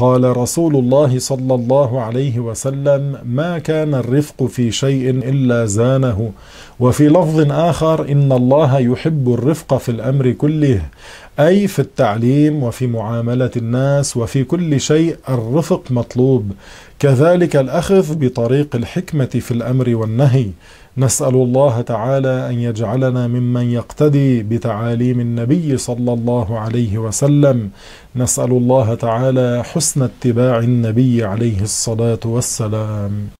قال رسول الله صلى الله عليه وسلم ما كان الرفق في شيء إلا زانه وفي لفظ آخر إن الله يحب الرفق في الأمر كله أي في التعليم وفي معاملة الناس وفي كل شيء الرفق مطلوب كذلك الأخذ بطريق الحكمة في الأمر والنهي نسأل الله تعالى أن يجعلنا ممن يقتدي بتعاليم النبي صلى الله عليه وسلم نسأل الله تعالى حسن اتباع النبي عليه الصلاة والسلام